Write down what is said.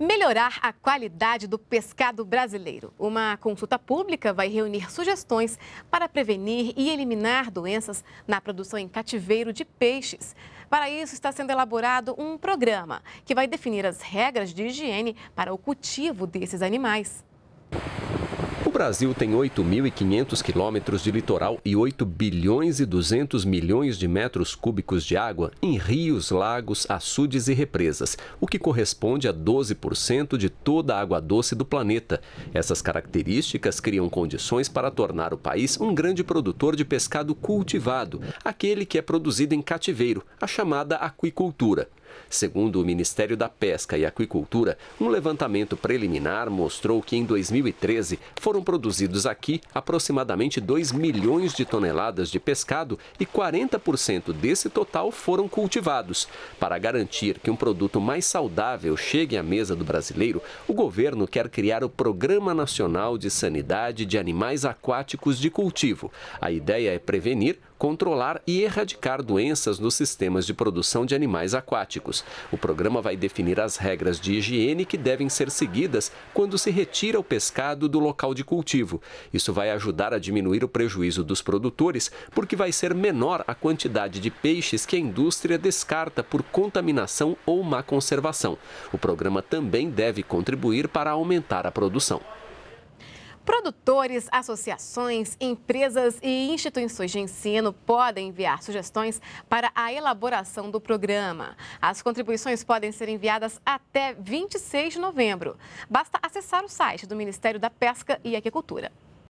melhorar a qualidade do pescado brasileiro. Uma consulta pública vai reunir sugestões para prevenir e eliminar doenças na produção em cativeiro de peixes. Para isso, está sendo elaborado um programa que vai definir as regras de higiene para o cultivo desses animais. Brasil tem 8.500 quilômetros de litoral e 8 bilhões e 200 milhões de metros cúbicos de água em rios, lagos, açudes e represas, o que corresponde a 12% de toda a água doce do planeta. Essas características criam condições para tornar o país um grande produtor de pescado cultivado, aquele que é produzido em cativeiro, a chamada aquicultura. Segundo o Ministério da Pesca e Aquicultura, um levantamento preliminar mostrou que em 2013 foram produzidos aqui aproximadamente 2 milhões de toneladas de pescado e 40% desse total foram cultivados. Para garantir que um produto mais saudável chegue à mesa do brasileiro, o governo quer criar o Programa Nacional de Sanidade de Animais Aquáticos de Cultivo. A ideia é prevenir controlar e erradicar doenças nos sistemas de produção de animais aquáticos. O programa vai definir as regras de higiene que devem ser seguidas quando se retira o pescado do local de cultivo. Isso vai ajudar a diminuir o prejuízo dos produtores, porque vai ser menor a quantidade de peixes que a indústria descarta por contaminação ou má conservação. O programa também deve contribuir para aumentar a produção. Produtores, associações, empresas e instituições de ensino podem enviar sugestões para a elaboração do programa. As contribuições podem ser enviadas até 26 de novembro. Basta acessar o site do Ministério da Pesca e Aquicultura.